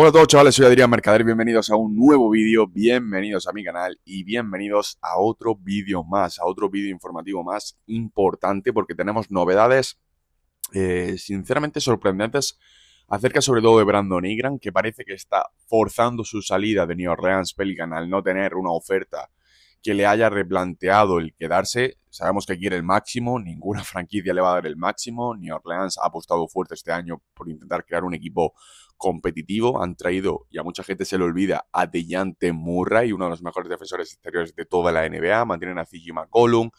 Hola a todos chavales, soy Adrián Mercader, bienvenidos a un nuevo vídeo, bienvenidos a mi canal y bienvenidos a otro vídeo más, a otro vídeo informativo más importante porque tenemos novedades eh, sinceramente sorprendentes acerca sobre todo de Brandon Ingram que parece que está forzando su salida de New Orleans Pelican al no tener una oferta que le haya replanteado el quedarse. Sabemos que quiere el máximo, ninguna franquicia le va a dar el máximo, New Orleans ha apostado fuerte este año por intentar crear un equipo competitivo. Han traído, y a mucha gente se le olvida, a Deyante Murray, uno de los mejores defensores exteriores de toda la NBA. Mantienen a CG McCollum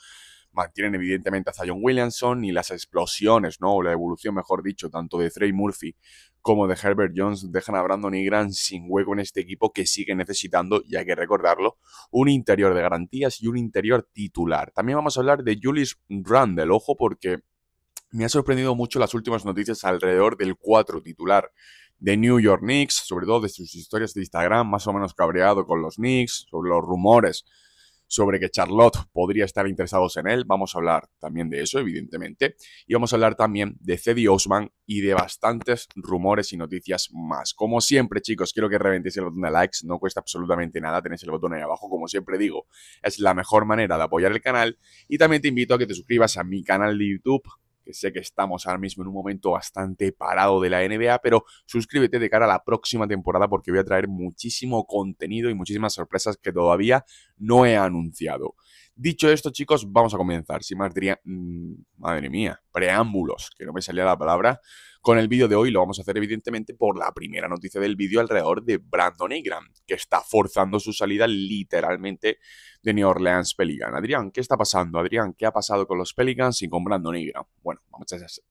mantienen evidentemente a Zion Williamson y las explosiones, ¿no? O la evolución, mejor dicho, tanto de Trey Murphy como de Herbert Jones dejan a Brandon Ingram sin hueco en este equipo que sigue necesitando, y hay que recordarlo, un interior de garantías y un interior titular. También vamos a hablar de Julius Randle, ojo porque me ha sorprendido mucho las últimas noticias alrededor del cuatro titular de New York Knicks, sobre todo de sus historias de Instagram, más o menos cabreado con los Knicks, sobre los rumores sobre que Charlotte podría estar interesados en él. Vamos a hablar también de eso, evidentemente. Y vamos a hablar también de Cedi Osman y de bastantes rumores y noticias más. Como siempre, chicos, quiero que reventéis el botón de likes. No cuesta absolutamente nada. Tenéis el botón ahí abajo, como siempre digo. Es la mejor manera de apoyar el canal. Y también te invito a que te suscribas a mi canal de YouTube sé que estamos ahora mismo en un momento bastante parado de la NBA, pero suscríbete de cara a la próxima temporada porque voy a traer muchísimo contenido y muchísimas sorpresas que todavía no he anunciado. Dicho esto, chicos, vamos a comenzar. Sin más diría, mm, madre mía, preámbulos, que no me salía la palabra. Con el vídeo de hoy lo vamos a hacer evidentemente por la primera noticia del vídeo alrededor de Brandon Ingram, que está forzando su salida literalmente de New Orleans Pelican. Adrián, ¿qué está pasando? Adrián, ¿qué ha pasado con los Pelicans y con Brandon Ingram? Bueno,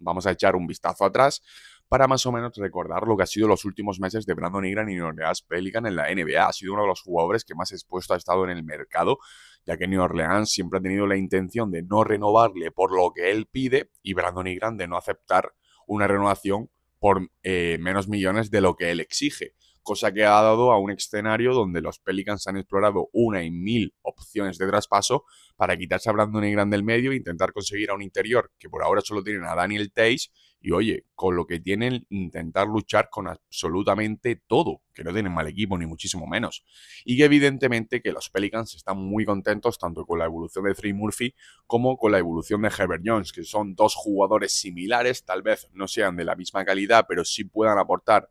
vamos a, echar un vistazo atrás para más o menos recordar lo que ha sido los últimos meses de Brandon Ingram y New Orleans Pelican en la NBA. Ha sido uno de los jugadores que más expuesto ha estado en el mercado ya que New Orleans siempre ha tenido la intención de no renovarle por lo que él pide y Brandon y Grande no aceptar una renovación por eh, menos millones de lo que él exige cosa que ha dado a un escenario donde los Pelicans han explorado una y mil opciones de traspaso para quitarse a Brandon Ingram del medio e intentar conseguir a un interior que por ahora solo tienen a Daniel Tays y oye, con lo que tienen, intentar luchar con absolutamente todo, que no tienen mal equipo ni muchísimo menos. Y que evidentemente que los Pelicans están muy contentos tanto con la evolución de Trey Murphy como con la evolución de Herbert Jones, que son dos jugadores similares, tal vez no sean de la misma calidad, pero sí puedan aportar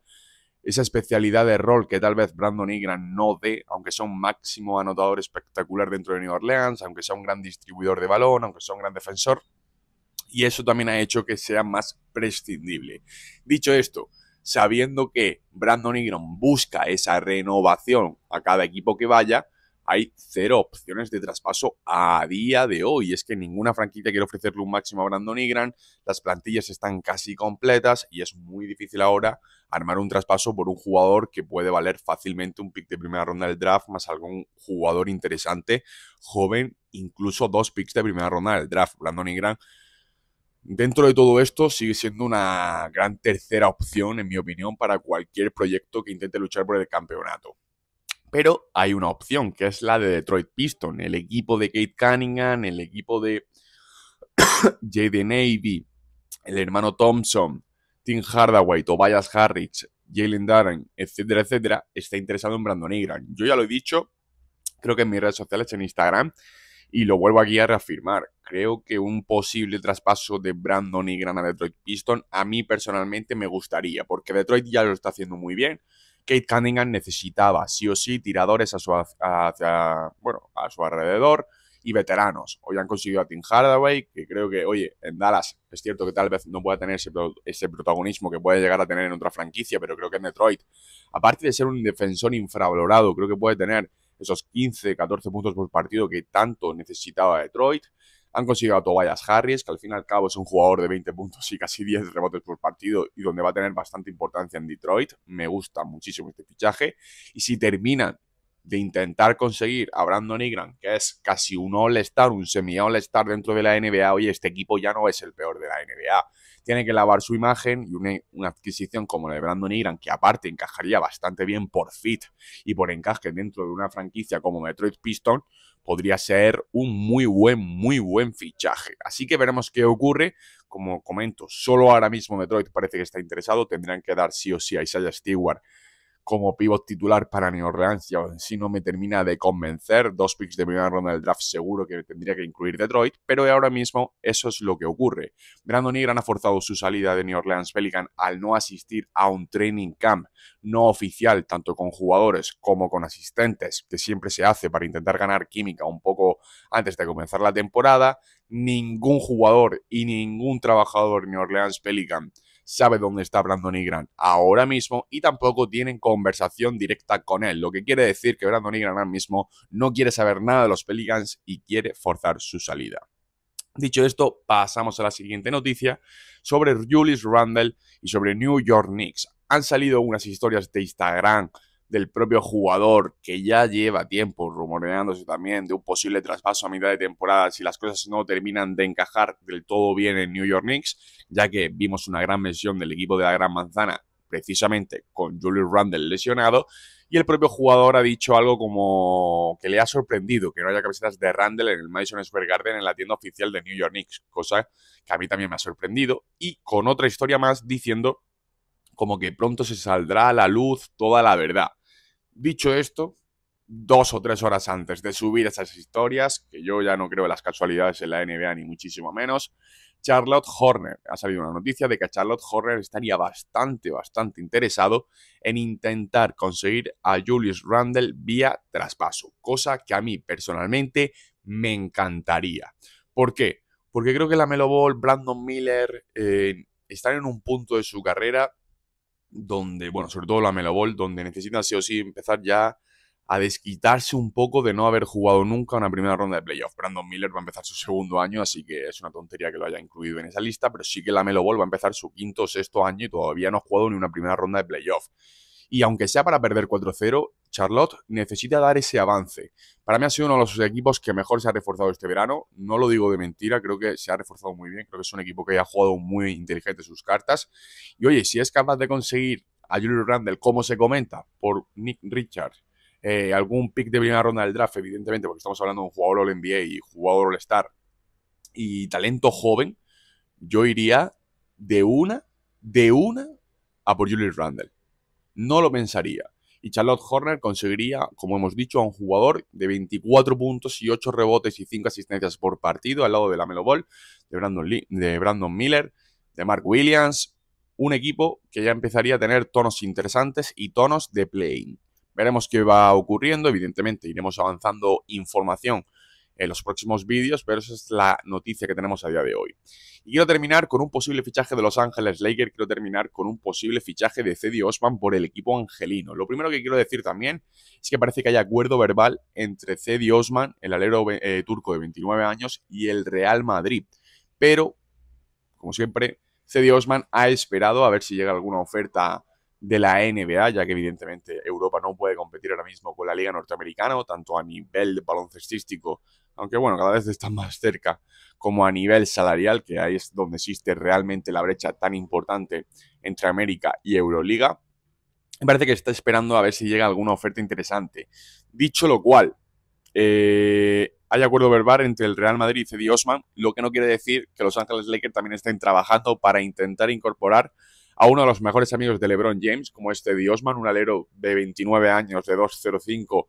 esa especialidad de rol que tal vez Brandon Ingram no dé, aunque sea un máximo anotador espectacular dentro de New Orleans, aunque sea un gran distribuidor de balón, aunque sea un gran defensor. Y eso también ha hecho que sea más prescindible. Dicho esto, sabiendo que Brandon Ingram busca esa renovación a cada equipo que vaya, hay cero opciones de traspaso a día de hoy. Es que ninguna franquicia quiere ofrecerle un máximo a Brandon Igran, las plantillas están casi completas y es muy difícil ahora armar un traspaso por un jugador que puede valer fácilmente un pick de primera ronda del draft más algún jugador interesante, joven, incluso dos picks de primera ronda del draft. Brandon Ingram dentro de todo esto sigue siendo una gran tercera opción, en mi opinión, para cualquier proyecto que intente luchar por el campeonato. Pero hay una opción, que es la de Detroit Pistons. el equipo de Kate Cunningham, el equipo de J.D. Navy, el hermano Thompson, Tim Hardaway, Tobias Harris, Jalen Darren, etcétera, etcétera, está interesado en Brandon Ingram. Yo ya lo he dicho, creo que en mis redes sociales, en Instagram, y lo vuelvo aquí a reafirmar. Creo que un posible traspaso de Brandon Ingram a Detroit Pistons a mí personalmente me gustaría, porque Detroit ya lo está haciendo muy bien. Kate Cunningham necesitaba sí o sí tiradores a su, bueno, a su alrededor y veteranos. Hoy han conseguido a Tim Hardaway, que creo que, oye, en Dallas es cierto que tal vez no pueda tener ese, ese protagonismo que puede llegar a tener en otra franquicia, pero creo que en Detroit, aparte de ser un defensor infravalorado, creo que puede tener esos 15, 14 puntos por partido que tanto necesitaba Detroit. Han conseguido a Tobias Harris, que al fin y al cabo es un jugador de 20 puntos y casi 10 rebotes por partido y donde va a tener bastante importancia en Detroit. Me gusta muchísimo este fichaje. Y si terminan de intentar conseguir a Brandon Ingram, que es casi un all-star, un semi-all-star dentro de la NBA, hoy este equipo ya no es el peor de la NBA. Tiene que lavar su imagen y una, adquisición como la de Brandon Ingram, que aparte encajaría bastante bien por fit y por encaje dentro de una franquicia como Detroit Pistons, podría ser un muy buen, muy buen fichaje. Así que veremos qué ocurre. Como comento, solo ahora mismo Detroit parece que está interesado. Tendrán que dar sí o sí a Isaiah Stewart como pivot titular para New Orleans y aún no me termina de convencer. Dos picks de primera ronda del draft seguro que tendría que incluir Detroit, pero ahora mismo eso es lo que ocurre. Brandon Ingram ha forzado su salida de New Orleans Pelican al no asistir a un training camp no oficial, tanto con jugadores como con asistentes, que siempre se hace para intentar ganar química un poco antes de comenzar la temporada. Ningún jugador y ningún trabajador de New Orleans Pelican sabe dónde está Brandon Ingram ahora mismo y tampoco tienen conversación directa con él, lo que quiere decir que Brandon Ingram ahora mismo no quiere saber nada de los Pelicans y quiere forzar su salida. Dicho esto, pasamos a la siguiente noticia sobre Julius Randle y sobre New York Knicks. Han salido unas historias de Instagram del propio jugador, que ya lleva tiempo rumoreándose también de un posible traspaso a mitad de temporada si las cosas no terminan de encajar del todo bien en New York Knicks, ya que vimos una gran lesión del equipo de la Gran Manzana, precisamente con Julius Randle lesionado, y el propio jugador ha dicho algo como que le ha sorprendido que no haya camisetas de Randle en el Madison Square Garden en la tienda oficial de New York Knicks, cosa que a mí también me ha sorprendido, y con otra historia más diciendo como que pronto se saldrá a la luz toda la verdad. Dicho esto, dos o tres horas antes de subir esas historias, que yo ya no creo en las casualidades en la NBA ni muchísimo menos, Charlotte Horner. Ha salido una noticia de que Charlotte Horner estaría bastante, bastante interesado en intentar conseguir a Julius Randle vía traspaso, cosa que a mí personalmente me encantaría. ¿Por qué? Porque creo que la Melo Brandon Miller, eh, están en un punto de su carrera donde, bueno, sobre todo la Melo Ball donde necesita sí o sí empezar ya a desquitarse un poco de no haber jugado nunca una primera ronda de playoff. Brandon Miller va a empezar su segundo año, así que es una tontería que lo haya incluido en esa lista, pero sí que la Melo Ball va a empezar su quinto o sexto año y todavía no ha jugado ni una primera ronda de playoff. Y aunque sea para perder 4-0, Charlotte necesita dar ese avance. Para mí ha sido uno de los equipos que mejor se ha reforzado este verano. No lo digo de mentira, creo que se ha reforzado muy bien. Creo que es un equipo que ha jugado muy inteligente sus cartas. Y oye, si es capaz de conseguir a Julio Randle, como se comenta, por Nick Richards, eh, algún pick de primera ronda del draft, evidentemente, porque estamos hablando de un jugador All-NBA y jugador All-Star y talento joven, yo iría de una, de una a por Julius Randle. No lo pensaría y Charlotte Horner conseguiría, como hemos dicho, a un jugador de 24 puntos y 8 rebotes y 5 asistencias por partido al lado de la Melo Ball, de Brandon, de Brandon Miller, de Mark Williams, un equipo que ya empezaría a tener tonos interesantes y tonos de playing. Veremos qué va ocurriendo, evidentemente iremos avanzando información en los próximos vídeos, pero esa es la noticia que tenemos a día de hoy. Y quiero terminar con un posible fichaje de Los Ángeles Lakers, quiero terminar con un posible fichaje de Cedio Osman por el equipo angelino. Lo primero que quiero decir también es que parece que hay acuerdo verbal entre Cedio Osman, el alero eh, turco de 29 años, y el Real Madrid. Pero, como siempre, Cedio Osman ha esperado a ver si llega alguna oferta de la NBA, ya que evidentemente Europa no puede competir ahora mismo con la Liga Norteamericana, tanto a nivel baloncestístico aunque bueno, cada vez está más cerca como a nivel salarial, que ahí es donde existe realmente la brecha tan importante entre América y Euroliga. Me parece que está esperando a ver si llega alguna oferta interesante. Dicho lo cual, eh, hay acuerdo verbal entre el Real Madrid y Cedi Osman, lo que no quiere decir que Los Ángeles Lakers también estén trabajando para intentar incorporar a uno de los mejores amigos de LeBron James, como este Cedi Osman, un alero de 29 años, de 205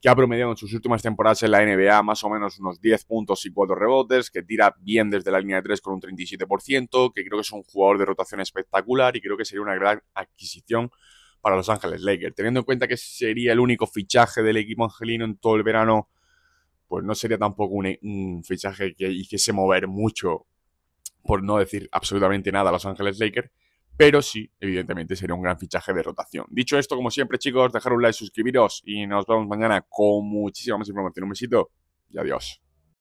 que ha promediado en sus últimas temporadas en la NBA más o menos unos 10 puntos y 4 rebotes, que tira bien desde la línea de 3 con un 37%, que creo que es un jugador de rotación espectacular y creo que sería una gran adquisición para Los Ángeles Lakers. Teniendo en cuenta que sería el único fichaje del equipo angelino en todo el verano, pues no sería tampoco un, fichaje que hiciese mover mucho, por no decir absolutamente nada, a Los Ángeles Lakers pero sí, evidentemente sería un gran fichaje de rotación. Dicho esto, como siempre, chicos, dejar un like, suscribiros y nos vemos mañana con muchísima más información. Un besito y adiós.